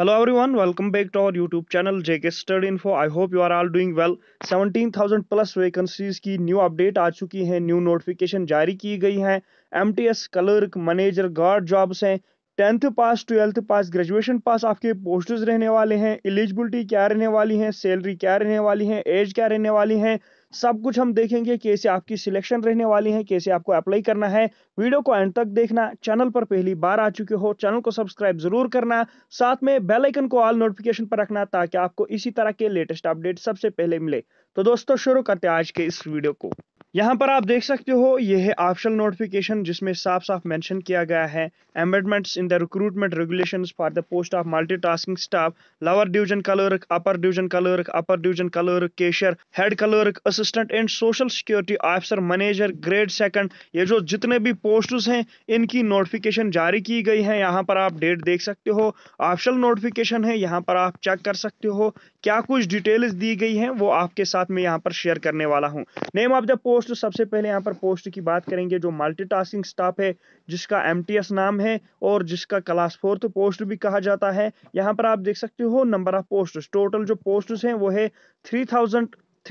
Hello everyone, welcome back to our YouTube channel in Study I hope you are are doing well seventeen 17,000 plus vacancies की new update आ चुकी है new notification जारी की गई T MTS clerk manager guard jobs हैं tenth pass twelfth pass graduation pass आपके posters रहने वाले हैं एलिजिबिलिटी क्या रहने वाली है सैलरी क्या रहने वाली है एज क्या रहने वाली है सब कुछ हम देखेंगे कैसे आपकी सिलेक्शन रहने वाली है कैसे आपको अप्लाई करना है वीडियो को एंड तक देखना चैनल पर पहली बार आ चुके हो चैनल को सब्सक्राइब जरूर करना साथ में बेल आइकन को ऑल नोटिफिकेशन पर रखना ताकि आपको इसी तरह के लेटेस्ट अपडेट सबसे पहले मिले तो दोस्तों शुरू करते हैं आज के इस वीडियो को यहाँ पर आप देख सकते हो यह है ऑप्शनल नोटिफिकेशन जिसमें साफ साफ मेंशन किया गया है amendments in the recruitment regulations for the post of multitasking staff lower division clerk upper division clerk upper division clerk cashier head clerk assistant and social security officer manager grade second ये जो जितने भी post हैं इनकी notification जारी की गई है यहाँ पर आप डेट देख सकते हो ऑप्शनल नोटिफिकेशन है यहाँ पर आप चेक कर सकते हो क्या कुछ डिटेल्स दी गई हैं वो आपके साथ में यहाँ पर शेयर करने वाला हूँ नेम ऑफ द पोस्ट सबसे पहले यहाँ पर पोस्ट की बात करेंगे जो मल्टीटास्किंग स्टाफ है जिसका एम नाम है और जिसका क्लास फोर्थ पोस्ट भी कहा जाता है यहाँ पर आप देख सकते हो नंबर ऑफ पोस्ट टोटल जो पोस्ट हैं वो है थ्री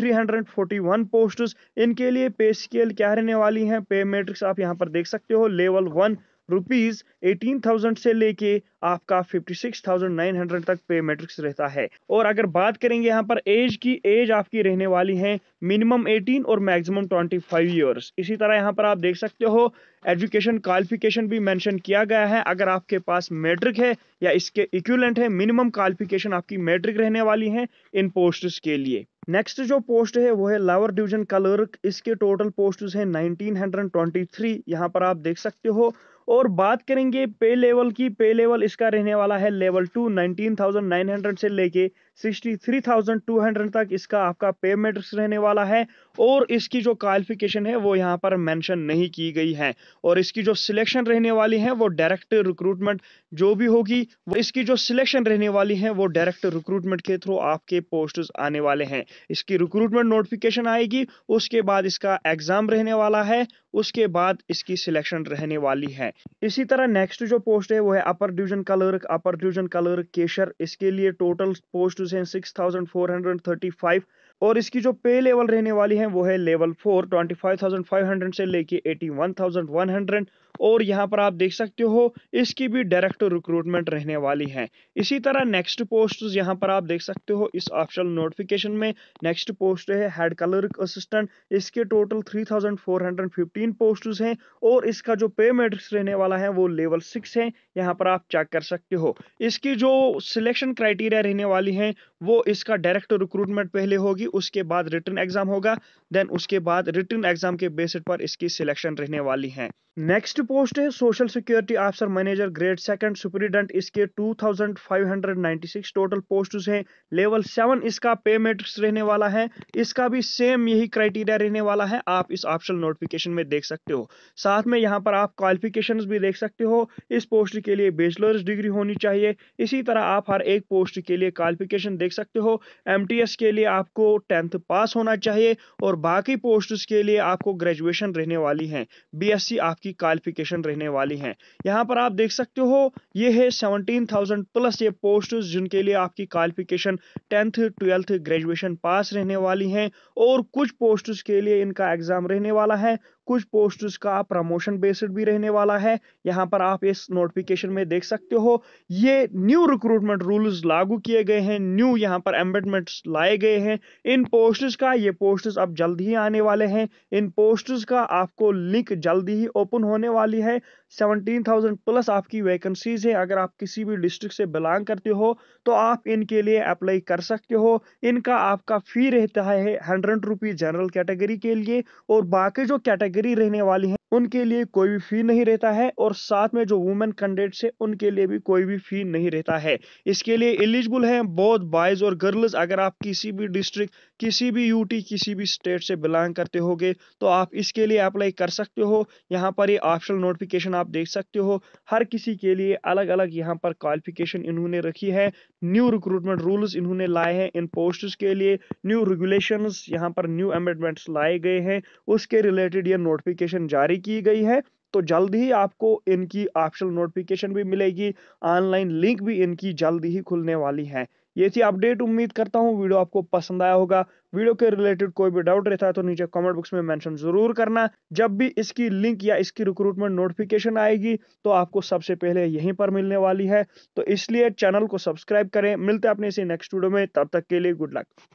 341 पोस्ट्स इनके लिए पे स्केल क्या रहने वाली हैं पे मैट्रिक्स आप यहां पर देख सकते हो level one rupees eighteen thousand से लेके आपका fifty six thousand nine hundred तक पे मैट्रिक्स रहता है और अगर बात करेंगे यहाँ पर एज की एज आपकी रहने वाली है मिनिमम एटीन और मैक्सिमम ट्वेंटी फाइव ईयर्स इसी तरह यहाँ पर आप देख सकते हो एजुकेशन क्वालिफिकेशन भी मेंशन किया गया है अगर आपके पास मैट्रिक है या इसके इक्वलेंट है मिनिमम क्वालिफिकेशन आपकी मैट्रिक रहने वाली है इन पोस्ट्स के लिए नेक्स्ट जो पोस्ट है वो है लावर डिवीजन क्लर्क इसके टोटल पोस्ट है 1923 यहाँ पर आप देख सकते हो और बात करेंगे पे लेवल की पे लेवल इसका रहने वाला है लेवल टू 19,900 से लेके 63,200 तक इसका आपका पे मेट्रिक्स रहने वाला है और इसकी जो क्वालिफिकेशन है वो यहाँ पर मेंशन नहीं की गई है और इसकी जो सिलेक्शन रहने वाली है वो डायरेक्ट रिक्रूटमेंट जो भी होगी वो इसकी जो सिलेक्शन रहने वाली है वो डायरेक्ट रिक्रूटमेंट के थ्रू आपके पोस्ट आने वाले हैं इसकी रिक्रूटमेंट नोटिफिकेशन आएगी उसके बाद इसका एग्जाम रहने वाला है उसके बाद इसकी सिलेक्शन रहने वाली है इसी तरह नेक्स्ट जो पोस्ट है वो है upper division clerk upper division clerk केशर इसके लिए टोटल पोस्ट हैं six thousand four hundred thirty five और इसकी जो पे लेवल रहने वाली है वो है level four twenty five thousand five hundred से लेके eighty one thousand one hundred और यहाँ पर आप देख सकते हो इसकी भी डायरेक्ट रिक्रूटमेंट रहने वाली है इसी तरह नेक्स्ट पोस्ट यहाँ पर आप देख सकते हो इस ऑप्शनल नोटिफिकेशन में नेक्स्ट पोस्ट है हेड कलर्क असिस्टेंट इसके टोटल 3415 पोस्ट हैं और इसका जो पे मेट्रिक्स रहने वाला है वो लेवल सिक्स है यहाँ पर आप चेक कर सकते हो इसकी जो सिलेक्शन क्राइटेरिया रहने वाली है वो इसका डायरेक्ट रिक्रूटमेंट पहले होगी होगी उसके बाद रिटर्न एग्जाम होगा देन उसके बाद रिटर्न एग्जाम के बेसिस पर इसकी सिलेक्शन रहने वाली है नेक्स्ट पोस्ट है social security officer manager grade second superintendent इसके 2596 टोटल पोस्ट हैं लेवल सेवन इसका पे मेट्रिक्स रहने वाला है इसका भी सेम यही क्राइटेरिया रहने वाला है आप इस ऑप्शनल नोटिफिकेशन में देख सकते हो साथ में यहाँ पर आप क्वालिफिकेशन भी देख सकते हो इस पोस्ट के लिए बेचलर्स डिग्री होनी चाहिए इसी तरह आप हर एक पोस्ट के लिए क्वालिफिकेशन देख सकते हो एम के लिए आपको टेंथ पास होना चाहिए और बाकी पोस्ट के लिए आपको ग्रेजुएशन रहने वाली है बी आपकी की क्वालिफिकेशन रहने वाली हैं यहाँ पर आप देख सकते हो ये है सेवनटीन थाउजेंड प्लस ये पोस्ट जिनके लिए आपकी qualification tenth twelfth graduation pass रहने वाली हैं और कुछ पोस्ट के लिए इनका एग्जाम रहने वाला है कुछ पोस्ट का प्रमोशन बेस्ड भी रहने वाला है यहाँ पर आप इस नोटिफिकेशन में देख सकते हो ये न्यू रिक्रूटमेंट रूल्स लागू किए गए हैं न्यू यहाँ पर एम्बेटमेंट्स लाए गए हैं इन पोस्ट्स का ये पोस्ट अब जल्द ही आने वाले हैं इन पोस्ट का आपको लिंक जल्दी ही ओपन होने वाली है थाउजेंड प्लस आपकी वैकेंसीज है अगर आप किसी भी डिस्ट्रिक्ट से बिलोंग करते हो तो आप इनके लिए अप्लाई कर सकते हो इनका आपका फी रहता है हंड्रेड रुपीज़ जनरल कैटेगरी के लिए और बाकी जो कैटेगरी कैटेगरी रहने वाली है उनके लिए कोई भी फ़ी नहीं रहता है और साथ में जो वुमेन कैंडिडेट्स है उनके लिए भी कोई भी फ़ी नहीं रहता है इसके लिए एलिजिबल हैं बहुत बॉयज़ और गर्ल्स अगर आप किसी भी डिस्ट्रिक्ट किसी भी यूटी किसी भी स्टेट से बिलोंग करते होगे तो आप इसके लिए अप्लाई कर सकते हो यहाँ पर ये ऑप्शनल नोटिफिकेशन आप देख सकते हो हर किसी के लिए अलग अलग यहाँ पर क्वालिफिकेशन इन्होंने रखी है न्यू रिक्रूटमेंट रूल्स इन्होंने लाए हैं इन पोस्ट के लिए न्यू रेगुलेशन यहाँ पर न्यू अमेंडमेंट्स लाए गए हैं उसके रिलेटेड ये नोटिफिकेशन जारी जारी की गई है तो जल्द ही आपको इनकी ऑप्शनल नोटिफिकेशन भी मिलेगी ऑनलाइन लिंक भी इनकी जल्द ही खुलने वाली है ये थी अपडेट उम्मीद करता हूँ वीडियो आपको पसंद आया होगा वीडियो के रिलेटेड कोई भी डाउट रहता है तो नीचे कमेंट बॉक्स में मेंशन जरूर करना जब भी इसकी लिंक या इसकी रिक्रूटमेंट नोटिफिकेशन आएगी तो आपको सबसे पहले यहीं पर मिलने वाली है तो इसलिए चैनल को सब्सक्राइब करें मिलते हैं अपने इसी नेक्स्ट वीडियो में तब तक के लिए गुड लक